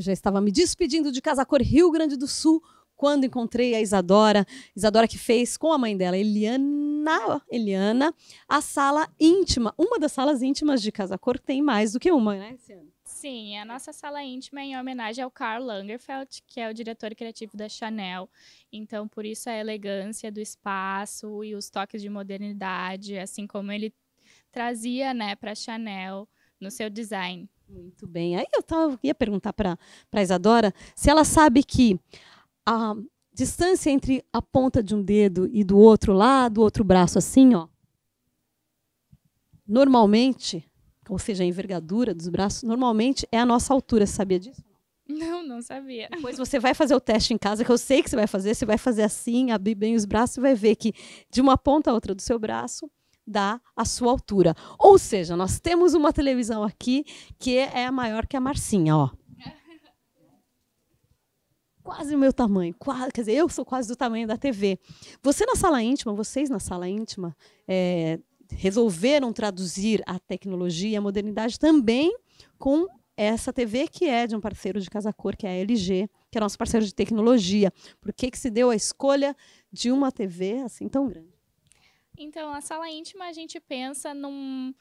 Eu já estava me despedindo de casa cor Rio Grande do Sul quando encontrei a Isadora, Isadora que fez com a mãe dela, Eliana, Eliana, a sala íntima, uma das salas íntimas de Casa Cor, tem mais do que uma, né, Sim, a nossa sala íntima é em homenagem ao Karl Langerfeld, que é o diretor criativo da Chanel. Então, por isso a elegância do espaço e os toques de modernidade, assim como ele trazia, né, para Chanel no seu design. Muito bem. Aí eu tava, ia perguntar para a Isadora se ela sabe que a distância entre a ponta de um dedo e do outro lado do outro braço, assim, ó, normalmente, ou seja, a envergadura dos braços, normalmente é a nossa altura. Você sabia disso? Não, não sabia. Depois você vai fazer o teste em casa, que eu sei que você vai fazer. Você vai fazer assim, abrir bem os braços e vai ver que de uma ponta a outra do seu braço dá a sua altura. Ou seja, nós temos uma televisão aqui que é maior que a Marcinha, ó. Quase o meu tamanho, quase, quer dizer, eu sou quase do tamanho da TV. Você na sala íntima, vocês na sala íntima, é, resolveram traduzir a tecnologia e a modernidade também com essa TV que é de um parceiro de casa cor, que é a LG, que é nosso parceiro de tecnologia. Por que, que se deu a escolha de uma TV assim tão grande? Então, a sala íntima a gente pensa num,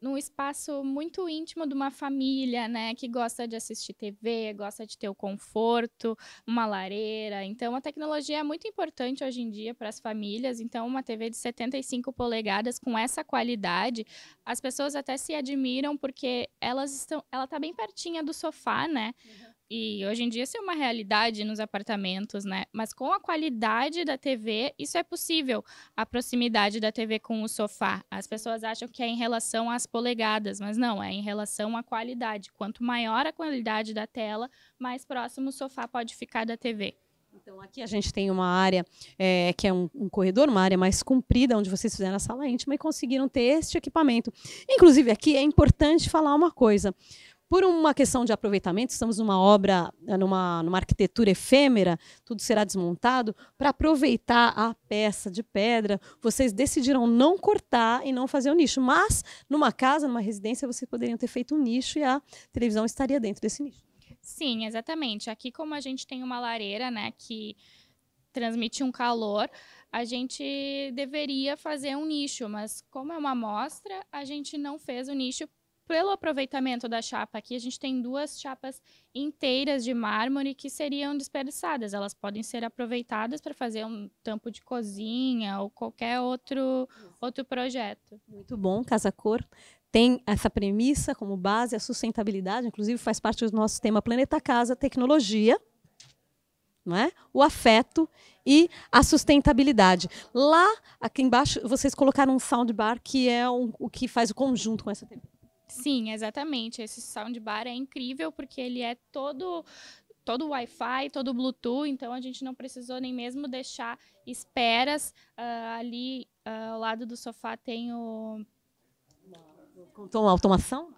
num espaço muito íntimo de uma família, né, que gosta de assistir TV, gosta de ter o conforto, uma lareira. Então a tecnologia é muito importante hoje em dia para as famílias. Então uma TV de 75 polegadas com essa qualidade, as pessoas até se admiram porque elas estão, ela está bem pertinha do sofá, né? Uhum. E hoje em dia isso é uma realidade nos apartamentos, né? Mas com a qualidade da TV, isso é possível. A proximidade da TV com o sofá. As pessoas acham que é em relação às polegadas, mas não, é em relação à qualidade. Quanto maior a qualidade da tela, mais próximo o sofá pode ficar da TV. Então, aqui a gente tem uma área é, que é um, um, corredor, uma área mais comprida, onde vocês fizeram a sala íntima e conseguiram ter este equipamento. Inclusive, aqui é importante falar uma coisa. Por uma questão de aproveitamento, estamos numa obra, eh, numa, numa arquitetura efêmera, tudo será desmontado. Para aproveitar a peça de pedra, vocês decidiram não cortar e não fazer o um nicho. Mas, numa casa, numa residência, vocês poderiam ter feito um nicho e a televisão estaria dentro desse nicho. Sim, exatamente. Aqui, como a gente tem uma lareira, né, que transmite um calor, a gente deveria fazer um nicho, mas como é uma amostra, a gente não fez o nicho pelo aproveitamento da chapa aqui, a gente tem duas chapas inteiras de mármore que seriam desperdiçadas. Elas podem ser aproveitadas para fazer um tampo de cozinha ou qualquer outro, outro projeto. Muito bom, Casa Cor. Tem essa premissa como base, a sustentabilidade, inclusive faz parte do nosso tema Planeta Casa, tecnologia, é? o afeto e a sustentabilidade. Lá, aqui embaixo, vocês colocaram um soundbar que é um, o que faz o conjunto com essa Sim, exatamente. Esse soundbar é incrível porque ele é todo todo Wi-Fi, todo Bluetooth, então a gente não precisou nem mesmo deixar esperas. Uh, ali uh, ao lado do sofá tem o. Então, automação?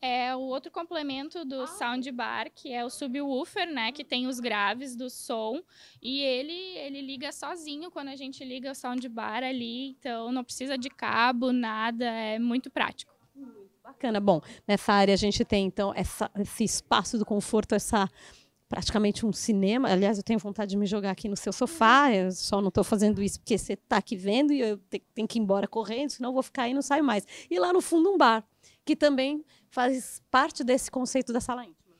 É o outro complemento do ah. soundbar, que é o subwoofer, né, que tem os graves do som, e ele ele liga sozinho quando a gente liga o soundbar ali, então não precisa de cabo, nada, é muito prático. Bacana. Bom, nessa área a gente tem, então, essa, esse espaço do conforto, essa praticamente um cinema. Aliás, eu tenho vontade de me jogar aqui no seu sofá, eu só não estou fazendo isso porque você está aqui vendo e eu tenho que ir embora correndo, senão eu vou ficar aí e não saio mais. E lá no fundo, um bar, que também faz parte desse conceito da sala íntima.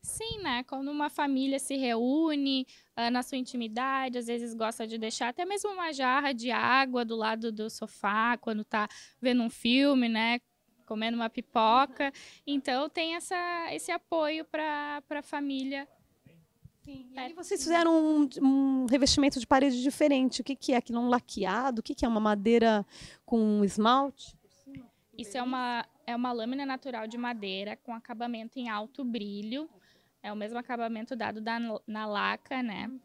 Sim, né? Quando uma família se reúne uh, na sua intimidade, às vezes gosta de deixar até mesmo uma jarra de água do lado do sofá, quando está vendo um filme, né? comendo uma pipoca. Então tem essa, esse apoio para a família. Sim, e é. vocês fizeram um, um, revestimento de parede diferente. O que, que é aquilo? É um laqueado? O que, que é uma madeira com esmalte? Isso é uma, é uma lâmina natural de madeira com acabamento em alto brilho. É o mesmo acabamento dado da, na laca, né? Uhum.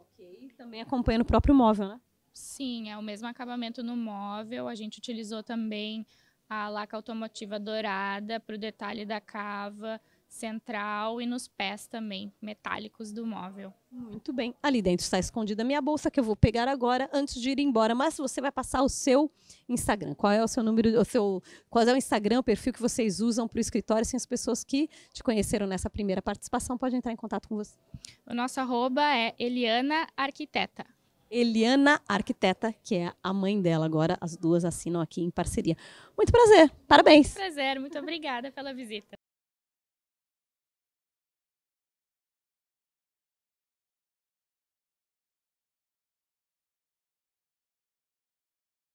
Ok. Também acompanha no próprio móvel, né? Sim, é o mesmo acabamento no móvel. A gente utilizou também a laca automotiva dourada para o detalhe da cava central e nos pés também, metálicos do móvel. Muito bem. Ali dentro está escondida a minha bolsa, que eu vou pegar agora antes de ir embora. Mas você vai passar o seu Instagram. Qual é o seu número, o seu, qual é o Instagram, o perfil que vocês usam para o escritório? Assim, as pessoas que te conheceram nessa primeira participação podem entrar em contato com você. O nosso arroba é Eliana Arquiteta. Eliana Arquiteta, que é a mãe dela agora. As duas assinam aqui em parceria. Muito prazer, parabéns. Prazer, muito obrigada pela visita.